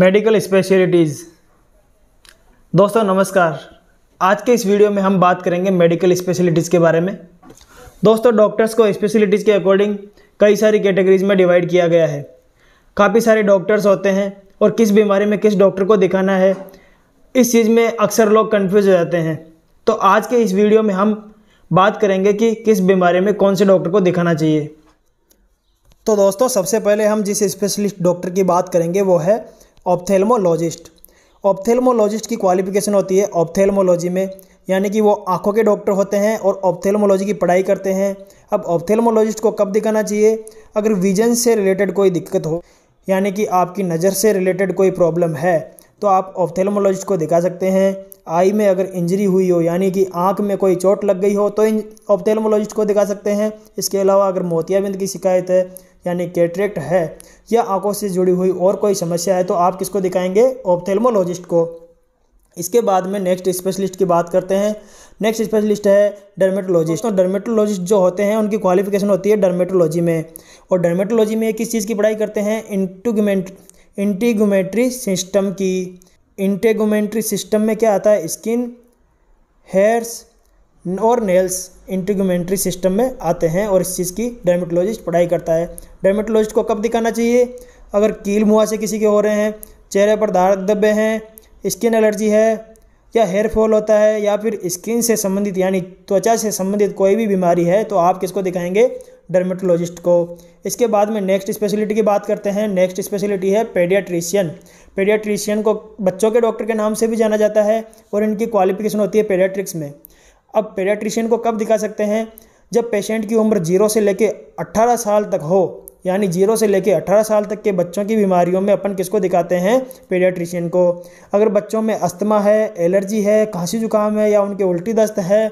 medical specialities दोस्तों नमस्कार आज के इस वीडियो में हम बात करेंगे मेडिकल स्पेशलिटीज़ के बारे में दोस्तों डॉक्टर्स को स्पेशलिटीज़ के अकॉर्डिंग कई सारी कैटेगरीज में डिवाइड किया गया है काफ़ी सारे डॉक्टर्स होते हैं और किस बीमारी में किस डॉक्टर को दिखाना है इस चीज़ में अक्सर लोग कन्फ्यूज़ हो जाते हैं तो आज के इस वीडियो में हम बात करेंगे कि किस बीमारी में कौन से डॉक्टर को दिखाना चाहिए तो दोस्तों सबसे पहले हम जिस स्पेशलिस्ट डॉक्टर की बात करेंगे वो है ऑप्थेलमोलॉजिस्ट ऑप्थेलमोलॉजिस्ट की क्वालिफिकेशन होती है ऑप्थेलमोलॉजी में यानी कि वो आंखों के डॉक्टर होते हैं और ऑप्थेलमोलॉजी की पढ़ाई करते हैं अब ऑप्थेलमोलॉजिस्ट को कब दिखाना चाहिए अगर विजन से रिलेटेड कोई दिक्कत हो यानी कि आपकी नज़र से रिलेटेड कोई प्रॉब्लम है तो आप ऑप्थेलमोलॉजिस्ट को दिखा सकते हैं आई में अगर इंजरी हुई हो यानी कि आँख में कोई चोट लग गई हो तो ऑप्थेलमोलॉजिस्ट को दिखा सकते हैं इसके अलावा अगर मोतियाबिंद की शिकायत है यानी कैटरेक्ट है या आंखों से जुड़ी हुई और कोई समस्या है तो आप किसको दिखाएंगे ऑप्थेलमोलॉजिस्ट को इसके बाद में नेक्स्ट स्पेशलिस्ट की बात करते हैं नेक्स्ट स्पेशलिस्ट है डर्मेटोलॉजिस्ट तो डर्मेटोलॉजिस्ट जो होते हैं उनकी क्वालिफिकेशन होती है डर्मेटोलॉजी में और डर्मेटोलॉजी में किस चीज़ की पढ़ाई करते हैं इंटूगमेंट इंटीगोमेट्री सिस्टम की इंटेगोमेंट्री सिस्टम में क्या आता है स्किन हेयर्स और नेल्स इंटिगमेंट्री सिस्टम में आते हैं और इस चीज़ की डायमेटोलॉजिस्ट पढ़ाई करता है डायमेटोलॉजिस्ट को कब दिखाना चाहिए अगर कील मुहासे किसी के हो रहे हैं चेहरे पर दाग धब्बे हैं स्किन एलर्जी है या हेयर फॉल होता है या फिर स्किन से संबंधित यानी त्वचा से संबंधित कोई भी बीमारी है तो आप किसको दिखाएंगे डर्मेटोलॉजिस्ट को इसके बाद में नेक्स्ट स्पेशलिटी की बात करते हैं नेक्स्ट स्पेशलिटी है पेडियाट्रिशियन पेडियाट्रिशियन को बच्चों के डॉक्टर के नाम से भी जाना जाता है और इनकी क्वालिफिकेशन होती है पेडियाट्रिक्स में अब पेडियाट्रिशियन को कब दिखा सकते हैं जब पेशेंट की उम्र जीरो से लेके अट्ठारह साल तक हो यानी जीरो से लेके अट्ठारह साल तक के बच्चों की बीमारियों में अपन किसको दिखाते हैं पेडियाट्रिशियन को अगर बच्चों में अस्थमा है एलर्जी है खांसी जुकाम है या उनके उल्टी दस्त है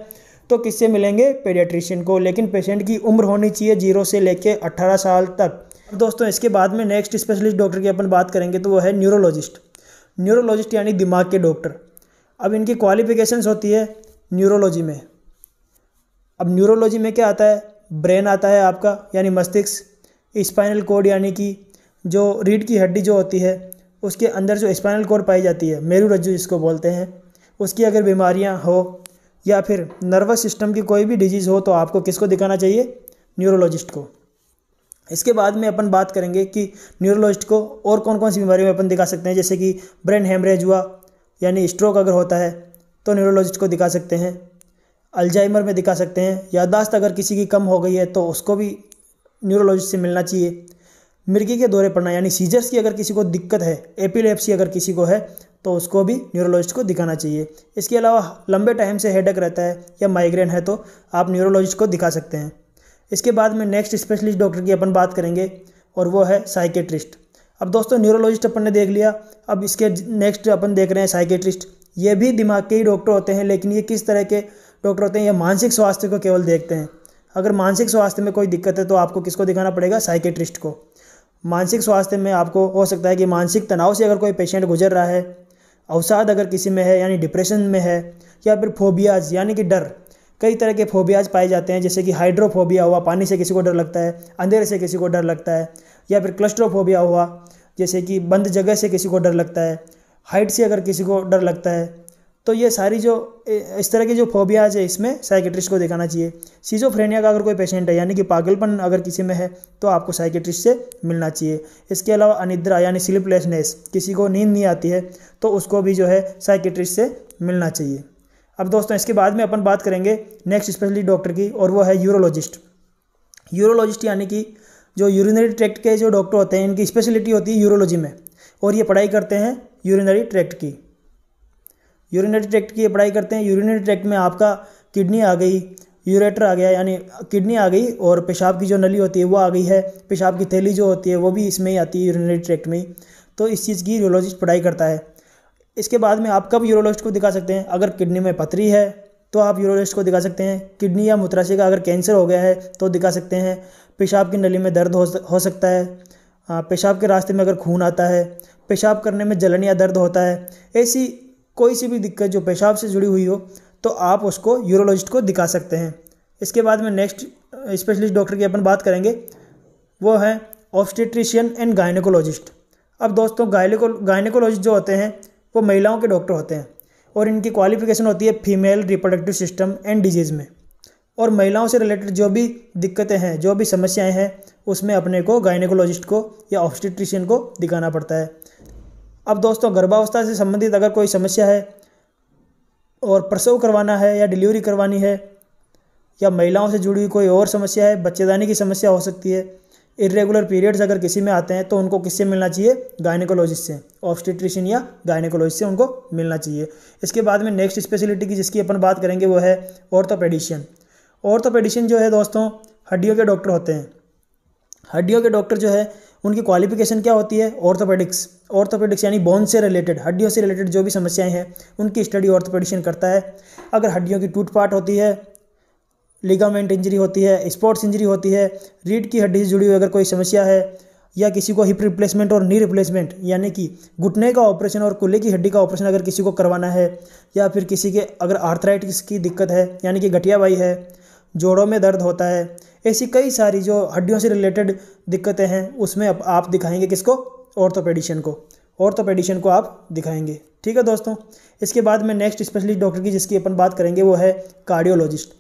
तो किससे मिलेंगे पेडियाट्रिशियन को लेकिन पेशेंट की उम्र होनी चाहिए जीरो से लेके अट्ठारह साल तक दोस्तों इसके बाद में नेक्स्ट स्पेशलिस्ट डॉक्टर की अपन बात करेंगे तो वो है न्यूरोलॉजिस्ट न्यूरोलॉजिस्ट यानी दिमाग के डॉक्टर अब इनकी क्वालिफिकेशंस होती है न्यूरोलॉजी में अब न्यूरोलॉजी में क्या आता है ब्रेन आता है आपका यानी मस्तिष्क स्पाइनल कोड यानी कि जो रीढ़ की हड्डी जो होती है उसके अंदर जो स्पाइनल कोड पाई जाती है मेरू रज्जु जिसको बोलते हैं उसकी अगर बीमारियां हो या फिर नर्वस सिस्टम की कोई भी डिजीज़ हो तो आपको किसको दिखाना चाहिए न्यूरोलॉजिस्ट को इसके बाद में अपन बात करेंगे कि न्यूरोलॉजिस्ट को और कौन कौन सी बीमारी में अपन दिखा सकते हैं जैसे कि ब्रेन हेमरेज हुआ यानी स्ट्रोक अगर होता है तो न्यूरोलॉजिस्ट को दिखा सकते हैं अल्जाइमर में दिखा सकते हैं याददाश्त अगर किसी की कम हो गई है तो उसको भी न्यूरोलॉजिस्ट से मिलना चाहिए मिर्गी के दौरे पड़ना यानी सीजर्स की अगर किसी को दिक्कत है एपिलेप्सी अगर किसी को है तो उसको भी न्यूरोलॉजिस्ट को दिखाना चाहिए इसके अलावा लंबे टाइम से हेडक रहता है या माइग्रेन है तो आप न्यूरोलॉजिस्ट को दिखा सकते हैं इसके बाद में नेक्स्ट स्पेशलिस्ट डॉक्टर की अपन बात करेंगे और वो है साइकेट्रिस्ट अब दोस्तों न्यूरोलॉजिस्ट अपन ने देख लिया अब इसके नेक्स्ट अपन देख रहे हैं साइकेट्रिस्ट ये भी दिमाग के ही डॉक्टर होते हैं लेकिन ये किस तरह के डॉक्टर होते हैं ये मानसिक स्वास्थ्य को केवल देखते हैं अगर मानसिक स्वास्थ्य में कोई दिक्कत है तो आपको किसको दिखाना पड़ेगा साइकेट्रिस्ट को मानसिक स्वास्थ्य में आपको हो सकता है कि मानसिक तनाव से अगर कोई पेशेंट गुजर रहा है अवसाद अगर किसी में है यानी डिप्रेशन में है या फिर फोबियाज यानी कि डर कई तरह के फोबियाज पाए जाते हैं जैसे कि हाइड्रोफोबिया हुआ पानी से किसी को डर लगता है अंधेरे से किसी को डर लगता है या फिर क्लस्ट्रोफोबिया हुआ जैसे कि बंद जगह से किसी को डर लगता है हाइट से अगर किसी को डर लगता है तो ये सारी जो इस तरह की जो फोबियाज है इसमें साइकेट्रिस्ट को दिखाना चाहिए सीजोफ्रेनिया का अगर कोई पेशेंट है यानी कि पागलपन अगर किसी में है तो आपको साइकेट्रिस्ट से मिलना चाहिए इसके अलावा अनिद्रा यानी स्लीपलेसनेस किसी को नींद नहीं आती है तो उसको भी जो है साइकेट्रिस्ट से मिलना चाहिए अब दोस्तों इसके बाद में अपन बात करेंगे नेक्स्ट स्पेशली डॉक्टर की और वो है यूरोलॉजिस्ट यूरोलॉजिस्ट यानी कि जो यूरिनरी ट्रैक्ट के जो डॉक्टर होते हैं इनकी स्पेशलिटी होती है यूरोलॉजी में और ये पढ़ाई करते हैं यूरिनरी ट्रैक्ट की यूरिनरी ट्रैक्ट की अप्लाई करते हैं यूरिनरी ट्रैक्ट में आपका किडनी आ गई यूरेटर आ गया यानी किडनी आ गई और पेशाब की जो नली होती है वो आ गई है पेशाब की थैली जो होती है वो भी इसमें ही आती है यूरिनरी ट्रैक्ट में तो इस चीज़ की यूरोलॉजिस्ट पढ़ाई करता है इसके बाद में आप कब यूरोलॉजिस्ट को दिखा सकते हैं अगर किडनी में पथरी है तो आप यूरोलॉजिस्ट को दिखा सकते हैं किडनी या मूत्राशय का अगर कैंसर हो गया है तो दिखा सकते हैं पेशाब की नली में दर्द हो सकता है पेशाब के रास्ते में अगर खून आता है पेशाब करने में जलन या दर्द होता है ऐसी कोई सी भी दिक्कत जो पेशाब से जुड़ी हुई हो तो आप उसको यूरोलॉजिस्ट को दिखा सकते हैं इसके बाद में नेक्स्ट स्पेशलिस्ट डॉक्टर की अपन बात करेंगे वो हैं ऑब्स्टेट्रिशियन एंड गायनेकोलॉजिस्ट अब दोस्तों गायनेको गायनेकोलॉजिस्ट जो होते हैं वो महिलाओं के डॉक्टर होते हैं और इनकी क्वालिफिकेशन होती है female reproductive system and disease में और महिलाओं से रिलेटेड जो भी दिक्कतें हैं जो भी समस्याएं हैं उसमें अपने को गायनेकोलॉजिस्ट को या ऑब्स्टेट्रिशियन को दिखाना पड़ता है अब दोस्तों गर्भावस्था से संबंधित अगर कोई समस्या है और प्रसव करवाना है या डिलीवरी करवानी है या महिलाओं से जुड़ी कोई और समस्या है बच्चेदानी की समस्या हो सकती है इरेगुलर पीरियड्स अगर किसी में आते हैं तो उनको किससे मिलना चाहिए गायनेकोलॉजिस्ट से ऑब्स्टिट्रिशन या गायनेकोलॉजिस्ट से उनको मिलना चाहिए इसके बाद में नेक्स्ट स्पेशलिटी की जिसकी अपन बात करेंगे वो है ऑर्थोपेडिशियन ऑर्थोपेडिशियन जो है दोस्तों हड्डियों के डॉक्टर होते हैं हड्डियों के डॉक्टर जो है उनकी क्वालिफिकेशन क्या होती है ऑर्थोपेडिक्स ऑर्थोपेडिक्स यानी बोन से रिलेटेड हड्डियों से रिलेटेड जो भी समस्याएं हैं उनकी स्टडी ऑर्थोपेडिशन करता है अगर हड्डियों की टूट पाट होती है लिगामेंट इंजरी होती है स्पोर्ट्स इंजरी होती है रीढ़ की हड्डी से जुड़ी हुई अगर कोई समस्या है या किसी को हिप रिप्लेसमेंट और नी रिप्लेसमेंट यानी कि घुटने का ऑपरेशन और कुल्ले की हड्डी का ऑपरेशन अगर किसी को करवाना है या फिर किसी के अगर आर्थराइटिस की दिक्कत है यानी कि गठिया बाई है जोड़ों में दर्द होता है ऐसी कई सारी जो हड्डियों से रिलेटेड दिक्कतें हैं उसमें अब आप दिखाएंगे किसको ऑर्थोपेडिशन को ऑर्थोपेडिशन को आप दिखाएंगे ठीक है दोस्तों इसके बाद में नेक्स्ट स्पेशलिस्ट डॉक्टर की जिसकी अपन बात करेंगे वो है कार्डियोलॉजिस्ट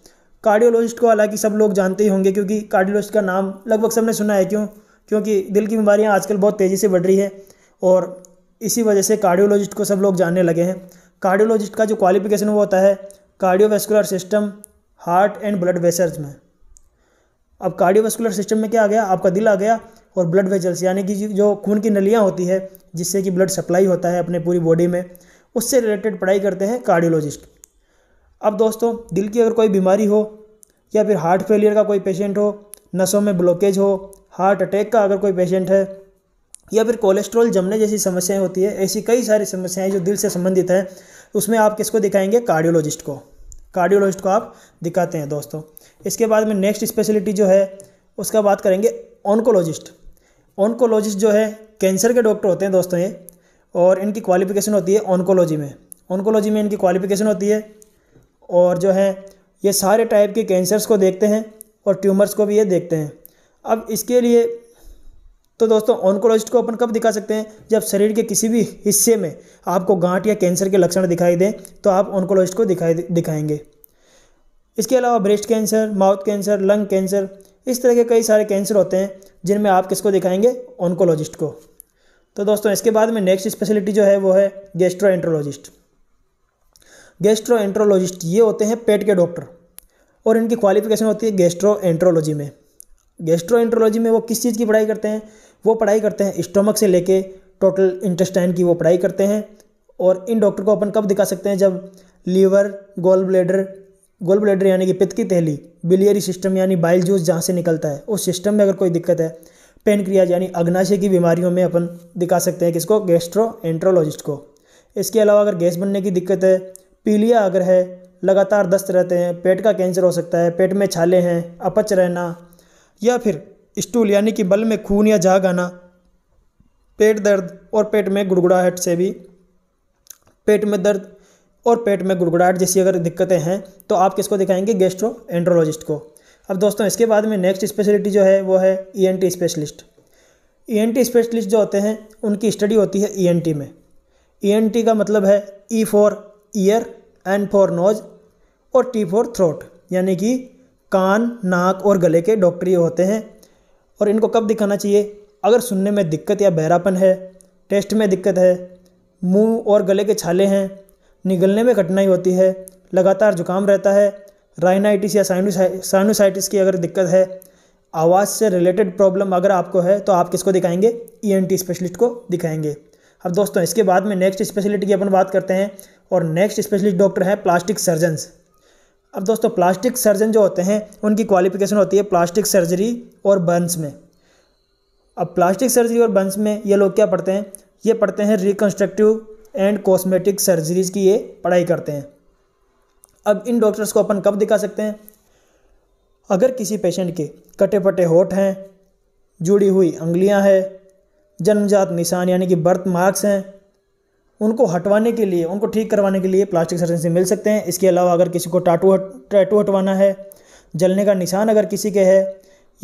कार्डियोलॉजिस्ट को हालांकि सब लोग जानते ही होंगे क्योंकि कार्डियोलॉजिस्ट का नाम लगभग सबने सुना है क्यों क्योंकि दिल की बीमारियाँ आजकल बहुत तेज़ी से बढ़ रही है और इसी वजह से कार्डियोलॉजिस्ट को सब लोग जानने लगे हैं कार्डियोलॉजिस्ट का जो क्वालिफिकेशन वो होता है cardiovascular system heart and blood vessels में अब कार्डियोवेस्कुलर सिस्टम में क्या आ गया आपका दिल आ गया और ब्लड वेजल्स यानी कि जो खून की नलियाँ होती है जिससे कि ब्लड सप्लाई होता है अपने पूरी बॉडी में उससे रिलेटेड पढ़ाई करते हैं कार्डियोलॉजिस्ट अब दोस्तों दिल की अगर कोई बीमारी हो या फिर हार्ट फेलियर का कोई पेशेंट हो नसों में ब्लॉकेज हो हार्ट अटैक का अगर कोई पेशेंट है या फिर कोलेस्ट्रॉल जमने जैसी समस्याएं होती है ऐसी कई सारी समस्याएं जो दिल से संबंधित हैं उसमें आप किसको दिखाएंगे कार्डियोलॉजिस्ट को कार्डियोलॉजिस्ट को आप दिखाते हैं दोस्तों इसके बाद में नेक्स्ट स्पेशलिटी जो है उसका बात करेंगे ऑनकोलॉजिस्ट ऑनकोलॉजिस्ट जो है कैंसर के डॉक्टर होते हैं दोस्तों ये और इनकी क्वालिफिकेशन होती है ऑनकोलॉजी में ऑनकोलॉजी में इनकी क्वालिफिकेशन होती है और जो है ये सारे टाइप के कैंसर्स को देखते हैं और ट्यूमर्स को भी ये देखते हैं अब इसके लिए तो दोस्तों ऑनकोलॉजिस्ट को अपन कब दिखा सकते हैं जब शरीर के किसी भी हिस्से में आपको गांठ या कैंसर के लक्षण दिखाई दें तो आप ऑनकोलॉजिस्ट को दिखाई दिखाएंगे इसके अलावा breast cancer mouth cancer lung cancer इस तरह के कई सारे कैंसर होते हैं जिनमें आप किसको दिखाएंगे ऑन्कोलॉजिस्ट को तो दोस्तों इसके बाद में नेक्स्ट स्पेशलिटी जो है वो है गेस्ट्रो एंट्रोलॉजिस्ट गेस्ट्रो एंट्रोलॉजिस्ट ये होते हैं पेट के डॉक्टर और इनकी क्वालिफिकेशन होती है गेस्ट्रो एंट्रोलॉजी में गेस्ट्रो एंट्रोलॉजी में वो किस चीज़ की पढ़ाई करते हैं वो पढ़ाई करते हैं स्टोमक से लेके टोटल इंटेस्टाइन की वो पढ़ाई करते हैं और इन डॉक्टर को अपन कब दिखा सकते हैं जब liver gall bladder gall bladder यानी कि पित्त की तहली बिलियरी सिस्टम यानी बाइल जूस जहाँ से निकलता है उस सिस्टम में अगर कोई दिक्कत है पेनक्रियाज यानी अग्नाशय की बीमारियों में अपन दिखा सकते हैं किसको गैस्ट्रो एंट्रोलॉजिस्ट को इसके अलावा अगर गैस बनने की दिक्कत है पीलिया अगर है लगातार दस्त रहते हैं पेट का कैंसर हो सकता है पेट में छाले हैं अपच रहना या फिर स्टूल यानी कि बल में खून या झाग आना पेट दर्द और पेट में गुड़गुड़ाहट से भी पेट में दर्द और पेट में गुड़गुड़ाहट जैसी अगर दिक्कतें हैं तो आप किसको दिखाएंगे गेस्ट्रो एंड्रोलॉजिस्ट को अब दोस्तों इसके बाद में नेक्स्ट स्पेशलिटी जो है वो है ई स्पेशलिस्ट ई स्पेशलिस्ट जो होते हैं उनकी स्टडी होती है ई e में ई e का मतलब है E for ear N for nose और टी फॉर थ्रोट यानी कि कान नाक और गले के डॉक्टर ये होते हैं और इनको कब दिखाना चाहिए अगर सुनने में दिक्कत या बहरापन है टेस्ट में दिक्कत है मुंह और गले के छाले हैं निगलने में कठिनाई होती है लगातार जुकाम रहता है राइनाइटिस या साइनोसाइटिस की अगर दिक्कत है आवाज़ से रिलेटेड प्रॉब्लम अगर आपको है तो आप किसको दिखाएंगे ई e स्पेशलिस्ट को दिखाएंगे अब दोस्तों इसके बाद में नेक्स्ट स्पेशलिटी की अपन बात करते हैं और नेक्स्ट स्पेशलिस्ट डॉक्टर है प्लास्टिक सर्जन्स अब दोस्तों प्लास्टिक सर्जन जो होते हैं उनकी क्वालिफिकेशन होती है प्लास्टिक सर्जरी और बर्न्स में अब प्लास्टिक सर्जरी और बर्न्स में ये लोग क्या पढ़ते हैं ये पढ़ते हैं रिकन्स्ट्रक्टिव एंड कॉस्मेटिक सर्जरीज की ये पढ़ाई करते हैं अब इन डॉक्टर्स को अपन कब दिखा सकते हैं अगर किसी पेशेंट के कटे पटे होठ हैं जुड़ी हुई उंगलियाँ हैं जन्मजात निशान यानी कि बर्थ मार्क्स हैं उनको हटवाने के लिए उनको ठीक करवाने के लिए प्लास्टिक सर्जन से मिल सकते हैं इसके अलावा अगर किसी को टाटू हट टैटू हटवाना है जलने का निशान अगर किसी के है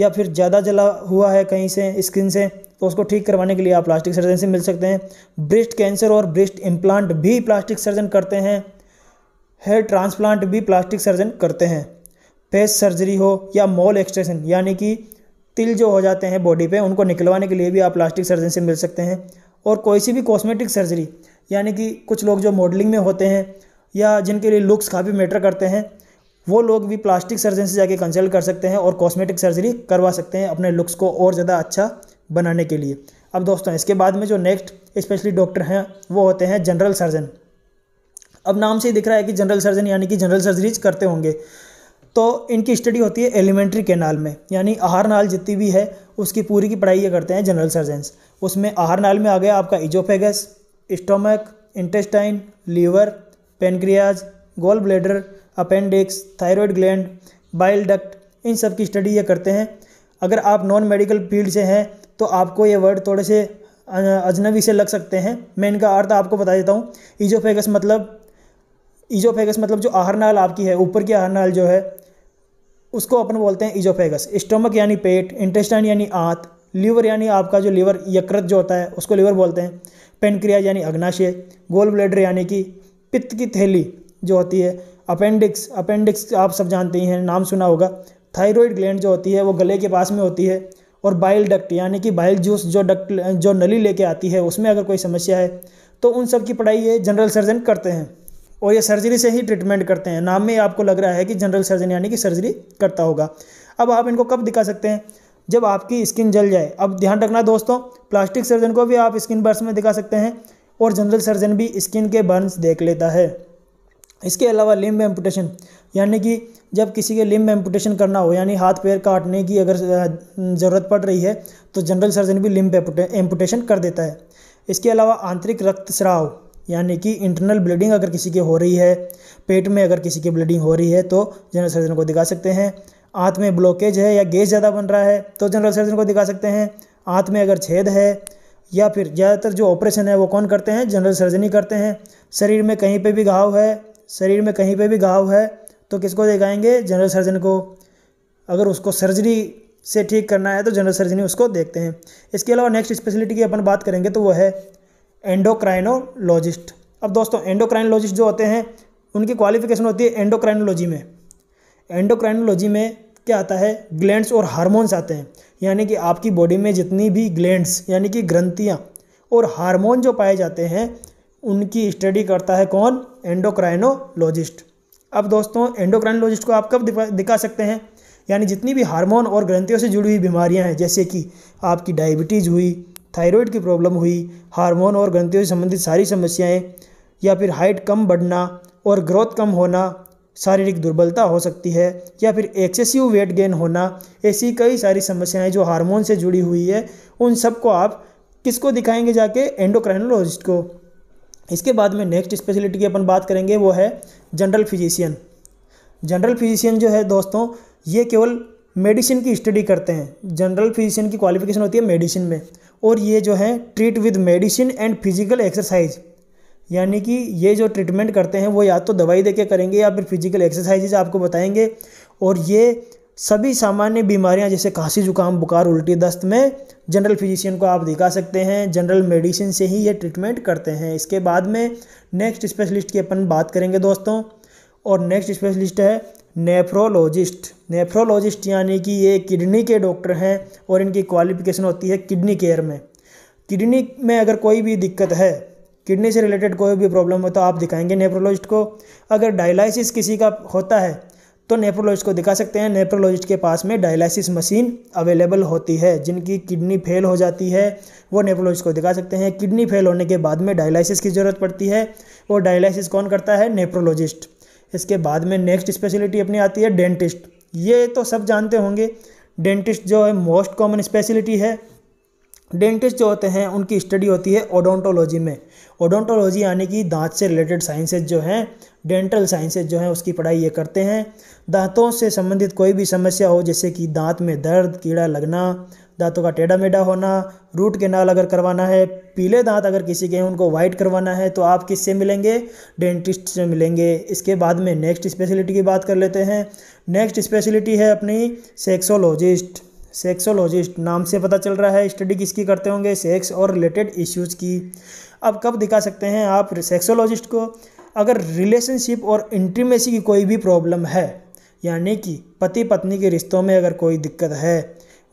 या फिर ज़्यादा जला हुआ है कहीं से स्किन से तो उसको ठीक करवाने के लिए आप प्लास्टिक सर्जन से मिल सकते हैं ब्रेस्ट कैंसर और ब्रेस्ट इम्प्लांट भी प्लास्टिक सर्जन करते हैं हेयर ट्रांसप्लांट भी प्लास्टिक सर्जन करते हैं फेस सर्जरी हो या मॉल एक्सट्रेशन यानी कि तिल जो हो जाते हैं बॉडी पे उनको निकलवाने के लिए भी आप प्लास्टिक सर्जन से मिल सकते हैं और कोई सी भी कॉस्मेटिक सर्जरी यानी कि कुछ लोग जो मॉडलिंग में होते हैं या जिनके लिए लुक्स काफ़ी मैटर करते हैं वो लोग भी प्लास्टिक सर्जन से जाके कंसल्ट कर सकते हैं और कॉस्मेटिक सर्जरी करवा सकते हैं अपने लुक्स को और ज़्यादा अच्छा बनाने के लिए अब दोस्तों इसके बाद में जो नेक्स्ट स्पेशली डॉक्टर हैं वो होते हैं जनरल सर्जन अब नाम से ही दिख रहा है कि जनरल सर्जन यानी कि जनरल सर्जरीज करते होंगे तो इनकी स्टडी होती है एलिमेंट्री केनाल में यानी आहार नाल जितनी भी है उसकी पूरी की पढ़ाई ये करते हैं जनरल सर्जन उसमें आहार नाल में आ गया आपका oesophagus stomach intestine liver pancreas gall bladder appendix thyroid gland bile duct इन सब की स्टडी ये करते हैं अगर आप नॉन मेडिकल फील्ड से हैं तो आपको ये वर्ड थोड़े से अजनबी से लग सकते हैं मैं इनका अर्थ आपको बता देता हूँ ईजोफेगस मतलब ईजोफेगस मतलब जो आहार नाल आपकी है ऊपर की आहार नाल जो है उसको अपन बोलते हैं ईजोफेगस स्टोमक यानी पेट इंटेस्टाइन यानी आँत लीवर यानी आपका जो लीवर यकृत जो होता है उसको लीवर बोलते हैं पेनक्रिया यानी अग्नाशय गोल ब्लेडर यानी कि पित्त की थैली जो होती है अपेंडिक्स अपेंडिक्स आप सब जानते ही हैं नाम सुना होगा थायरॉइड ग्लैंड जो होती है वो गले के पास में होती है और बाइल डक्ट यानी कि बाइल जूस जो डक्ट जो नली लेके आती है उसमें अगर कोई समस्या है तो उन सब की पढ़ाई ये जनरल सर्जन करते हैं और ये सर्जरी से ही ट्रीटमेंट करते हैं नाम में आपको लग रहा है कि जनरल सर्जन यानी कि सर्जरी करता होगा अब आप इनको कब दिखा सकते हैं जब आपकी स्किन जल जाए अब ध्यान रखना दोस्तों प्लास्टिक सर्जन को भी आप स्किन बर्स में दिखा सकते हैं और जनरल सर्जन भी स्किन के बर्न्स देख लेता है इसके अलावा लिम्ब एम्पूटेशन यानी कि जब किसी के लिम्ब एम्पूटेशन करना हो यानी हाथ पैर काटने की अगर ज़रूरत पड़ रही है तो जनरल सर्जन भी लिम्ब एम्पूटेशन कर देता है इसके अलावा आंतरिक रक्तस्राव यानी कि इंटरनल ब्लीडिंग अगर किसी की हो रही है पेट में अगर किसी की ब्लीडिंग हो रही है तो जनरल सर्जन को दिखा सकते हैं आँत में ब्लॉकेज है या गैस ज़्यादा बन रहा है तो जनरल सर्जन को दिखा सकते हैं आँत में अगर छेद है या फिर ज़्यादातर जो ऑपरेशन है वो कौन करते हैं जनरल सर्जन ही करते हैं शरीर में कहीं पे भी घाव है शरीर में कहीं पे भी घाव है तो किसको दिखाएंगे जनरल सर्जन को अगर उसको सर्जरी से ठीक करना है तो जनरल सर्जरी उसको देखते हैं इसके अलावा नेक्स्ट स्पेशलिटी की अपन बात करेंगे तो वो है एंडोक्राइनोलॉजिस्ट अब दोस्तों एंडोक्राइनोलॉजिस्ट जो होते हैं उनकी क्वालिफिकेशन होती है एंडोक्राइनोलॉजी में एंडोक्राइनोलॉजी में क्या आता है ग्लैंड्स और हार्मोन्स आते हैं यानी कि आपकी बॉडी में जितनी भी ग्लैंड्स यानी कि ग्रंथियाँ और हार्मोन जो पाए जाते हैं उनकी स्टडी करता है कौन एंडोक्राइनोलॉजिस्ट अब दोस्तों एंडोक्राइनोलॉजिस्ट को आप कब दिखा सकते हैं यानी जितनी भी हार्मोन और ग्रंथियों से जुड़ी हुई बीमारियां हैं जैसे कि आपकी डायबिटीज़ हुई थायराइड की प्रॉब्लम हुई हार्मोन और ग्रंथियों से संबंधित सारी समस्याएं या फिर हाइट कम बढ़ना और ग्रोथ कम होना शारीरिक दुर्बलता हो सकती है या फिर एक्सेसिव वेट गेन होना ऐसी कई सारी समस्याएं जो हार्मोन से जुड़ी हुई है उन सबको आप किसको दिखाएंगे जाके एंडोक्राइनोलॉजिस्ट को इसके बाद में नेक्स्ट स्पेशलिटी की अपन बात करेंगे वो है जनरल फिजिशियन जनरल फिजिशियन जो है दोस्तों ये केवल मेडिसिन की स्टडी करते हैं जनरल फिजिशियन की क्वालिफिकेशन होती है मेडिसिन में और ये जो है treat with medicine and physical exercise यानी कि ये जो ट्रीटमेंट करते हैं वो या तो दवाई दे के करेंगे या फिर फिजिकल एक्सरसाइजेज आपको बताएंगे और ये सभी सामान्य बीमारियां जैसे खांसी जुकाम बुखार उल्टी दस्त में जनरल फिजिशियन को आप दिखा सकते हैं जनरल मेडिसिन से ही ये ट्रीटमेंट करते हैं इसके बाद में नेक्स्ट स्पेशलिस्ट की अपन बात करेंगे दोस्तों और नेक्स्ट स्पेशलिस्ट है नेफ्रोलॉजिस्ट नेफ्रोलॉजिस्ट यानी कि ये किडनी के डॉक्टर हैं और इनकी क्वालिफिकेशन होती है किडनी केयर में किडनी में अगर कोई भी दिक्कत है किडनी से रिलेटेड कोई भी प्रॉब्लम हो तो आप दिखाएंगे नेफ्रोलॉजिस्ट को अगर डायलिसिस किसी का होता है तो नेफ्रोलॉजिस्ट को दिखा सकते हैं नेफ्रोलॉजिस्ट के पास में डायलिसिस मशीन अवेलेबल होती है जिनकी किडनी फेल हो जाती है वो नेफ्रोलॉजिस्ट को दिखा सकते हैं किडनी फेल होने के बाद में डायलिसिस की ज़रूरत पड़ती है वो डायलिसिस कौन करता है नेफ्रोलॉजिस्ट इसके बाद में नेक्स्ट स्पेशलिटी अपनी आती है डेंटिस्ट ये तो सब जानते होंगे डेंटिस्ट जो है मोस्ट कॉमन स्पेशलिटी है डेंटिस्ट जो होते हैं उनकी स्टडी होती है ओडोंटोलॉजी में ओडोंटोलॉजी यानी कि दांत से रिलेटेड साइंसेज जो हैं डेंटल साइंसेज जो हैं उसकी पढ़ाई ये करते हैं दांतों से संबंधित कोई भी समस्या हो जैसे कि दांत में दर्द कीड़ा लगना दांतों का टेढ़ा मेढ़ा होना रूट केनाल अगर करवाना है पीले दांत अगर किसी के हैं उनको वाइट करवाना है तो आप किससे मिलेंगे डेंटिस्ट से मिलेंगे इसके बाद में नेक्स्ट स्पेशलिटी की बात कर लेते हैं नेक्स्ट स्पेशलिटी है अपनी सेक्सोलॉजिस्ट सेक्सोलॉजिस्ट नाम से पता चल रहा है स्टडी किसकी करते होंगे सेक्स और रिलेटेड इश्यूज़ की अब कब दिखा सकते हैं आप सेक्सोलॉजिस्ट को अगर रिलेशनशिप और इंटीमेसी की कोई भी प्रॉब्लम है यानी कि पति पत्नी के रिश्तों में अगर कोई दिक्कत है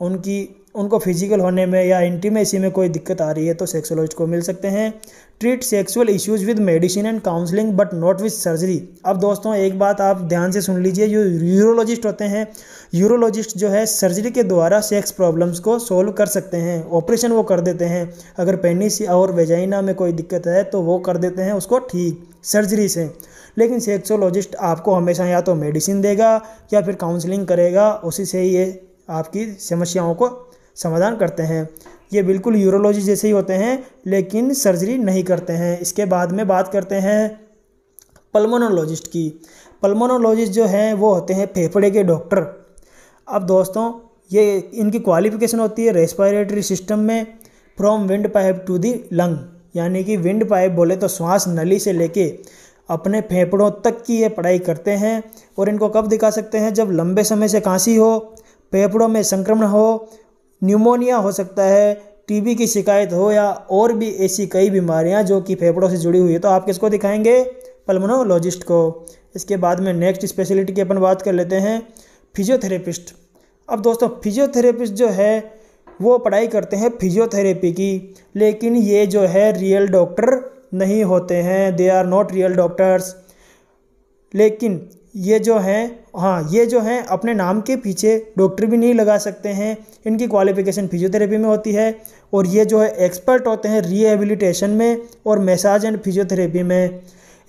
उनकी उनको फिजिकल होने में या इंटीमेसी में कोई दिक्कत आ रही है तो सेक्सोलॉजिस्ट को मिल सकते हैं treat sexual issues with medicine and counselling but not with surgery अब दोस्तों एक बात आप ध्यान से सुन लीजिए जो यूरोलॉजिस्ट होते हैं यूरोलॉजिस्ट जो है सर्जरी के द्वारा सेक्स प्रॉब्लम्स को सोल्व कर सकते हैं ऑपरेशन वो कर देते हैं अगर पेनिस और वेजाइना में कोई दिक्कत है तो वो कर देते हैं उसको ठीक सर्जरी से लेकिन सेक्सोलॉजिस्ट आपको हमेशा या तो मेडिसिन देगा या फिर काउंसलिंग करेगा उसी से ये आपकी समस्याओं को समाधान करते हैं ये बिल्कुल यूरोलॉजी जैसे ही होते हैं लेकिन सर्जरी नहीं करते हैं इसके बाद में बात करते हैं पल्मोनोलॉजिस्ट की पल्मोनोलॉजिस्ट जो हैं वो होते हैं फेफड़े के डॉक्टर अब दोस्तों ये इनकी क्वालिफिकेशन होती है रेस्पायरेटरी सिस्टम में from windpipe to the lung यानी कि विंड पाइप बोले तो श्वास नली से लेके अपने फेफड़ों तक की ये पढ़ाई करते हैं और इनको कब दिखा सकते हैं जब लंबे समय से खांसी हो फेफड़ों में संक्रमण हो न्यूमोनिया हो सकता है टीबी की शिकायत हो या और भी ऐसी कई बीमारियां जो कि फेफड़ों से जुड़ी हुई है तो आप किसको दिखाएंगे पल्मोनोलॉजिस्ट को इसके बाद में नेक्स्ट स्पेशलिटी की अपन बात कर लेते हैं फिजियोथेरेपिस्ट अब दोस्तों फिजियोथेरेपिस्ट जो है वो पढ़ाई करते हैं फिजियोथेरेपी की लेकिन ये जो है रियल डॉक्टर नहीं होते हैं they are not real doctors लेकिन ये जो हैं हाँ ये जो हैं अपने नाम के पीछे डॉक्टर भी नहीं लगा सकते हैं इनकी क्वालिफिकेशन फिजियोथेरेपी में होती है और ये जो है एक्सपर्ट होते हैं रिहेबिलिटेशन में और मैसाज एंड फिजियोथेरेपी में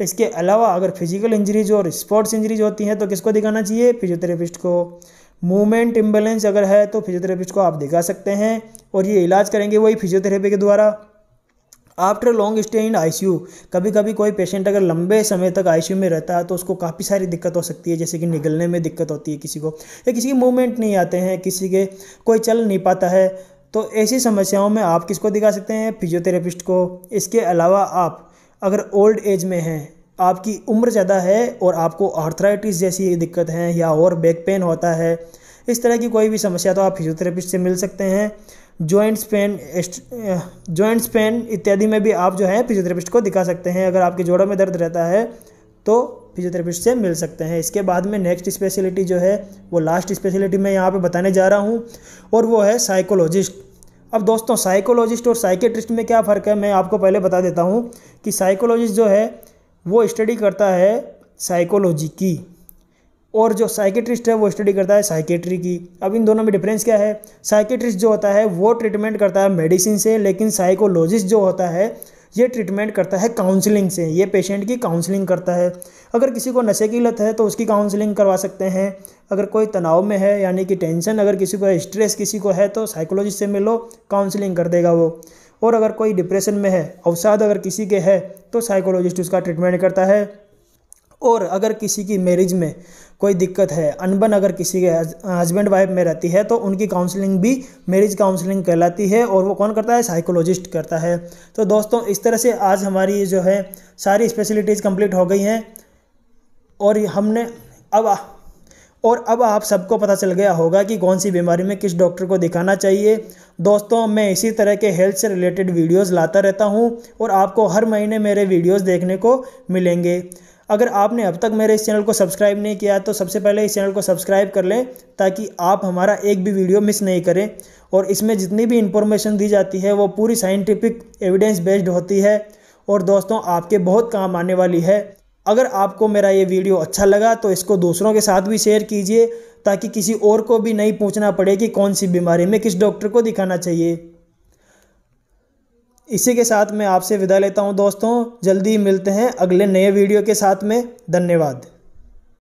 इसके अलावा अगर फिजिकल इंजरीज और स्पोर्ट्स इंजरीज होती हैं तो किसको दिखाना चाहिए फिजियोथेरेपिस्ट को मूवमेंट इम्बेलेंस अगर है तो फिजियोथेरेपिस्ट को आप दिखा सकते हैं और ये इलाज करेंगे वही फिजियोथेरेपी के द्वारा after long stay in ICU कभी कभी कोई पेशेंट अगर लंबे समय तक आईसीयू में रहता है तो उसको काफ़ी सारी दिक्कत हो सकती है जैसे कि निगलने में दिक्कत होती है किसी को या किसी के मूवमेंट नहीं आते हैं किसी के कोई चल नहीं पाता है तो ऐसी समस्याओं में आप किसको दिखा सकते हैं फिजियोथेरेपिस्ट को इसके अलावा आप अगर ओल्ड एज में हैं आपकी उम्र ज़्यादा है और आपको आर्थराइटिस जैसी दिक्कत है या और बैक पेन होता है इस तरह की कोई भी समस्या तो आप फिजियोथेरेपिस्ट से मिल सकते हैं जॉइंट्स पेन जॉइंट्स पेन इत्यादि में भी आप जो है फिजियोथेरेपिस्ट को दिखा सकते हैं अगर आपके जोड़ों में दर्द रहता है तो फिजियोथेरेपिस्ट से मिल सकते हैं इसके बाद में नेक्स्ट स्पेशलिटी जो है वो लास्ट स्पेशलिटी मैं यहाँ पे बताने जा रहा हूँ और वो है साइकोलॉजिस्ट अब दोस्तों साइकोलॉजिस्ट और साइकेट्रिस्ट में क्या फ़र्क है मैं आपको पहले बता देता हूँ कि साइकोलॉजिस्ट जो है वो स्टडी करता है साइकोलॉजी की और जो साइकेट्रिस्ट है वो स्टडी करता है साइकेट्री की अब इन दोनों में डिफरेंस क्या है साइकेट्रिस्ट जो होता है वो ट्रीटमेंट करता है मेडिसिन से लेकिन साइकोलॉजिस्ट जो होता है ये ट्रीटमेंट करता है काउंसलिंग से ये पेशेंट की काउंसलिंग करता है अगर किसी को नशे की लत है तो उसकी काउंसलिंग करवा सकते हैं अगर कोई तनाव में है यानी कि टेंशन अगर किसी को स्ट्रेस किसी को है तो साइकोलॉजिस्ट से मिलो काउंसलिंग कर देगा वो और अगर कोई डिप्रेशन में है अवसाद अगर किसी के है तो साइकोलॉजिस्ट उसका ट्रीटमेंट करता है और अगर किसी की मैरिज में कोई दिक्कत है अनबन अगर किसी के हस्बैंड वाइफ में रहती है तो उनकी काउंसलिंग भी मैरिज काउंसलिंग कहलाती है और वो कौन करता है साइकोलॉजिस्ट करता है तो दोस्तों इस तरह से आज हमारी जो है सारी स्पेशलिटीज़ कंप्लीट हो गई हैं और हमने अब और अब आप सबको पता चल गया होगा कि कौन सी बीमारी में किस डॉक्टर को दिखाना चाहिए दोस्तों मैं इसी तरह के हेल्थ से रिलेटेड वीडियोस लाता रहता हूं और आपको हर महीने मेरे वीडियोस देखने को मिलेंगे अगर आपने अब तक मेरे इस चैनल को सब्सक्राइब नहीं किया तो सबसे पहले इस चैनल को सब्सक्राइब कर लें ताकि आप हमारा एक भी वीडियो मिस नहीं करें और इसमें जितनी भी इंफॉर्मेशन दी जाती है वो पूरी साइंटिफिक एविडेंस बेस्ड होती है और दोस्तों आपके बहुत काम आने वाली है अगर आपको मेरा ये वीडियो अच्छा लगा तो इसको दूसरों के साथ भी शेयर कीजिए ताकि किसी और को भी नहीं पूछना पड़े कि कौन सी बीमारी में किस डॉक्टर को दिखाना चाहिए इसी के साथ मैं आपसे विदा लेता हूँ दोस्तों जल्दी मिलते हैं अगले नए वीडियो के साथ में धन्यवाद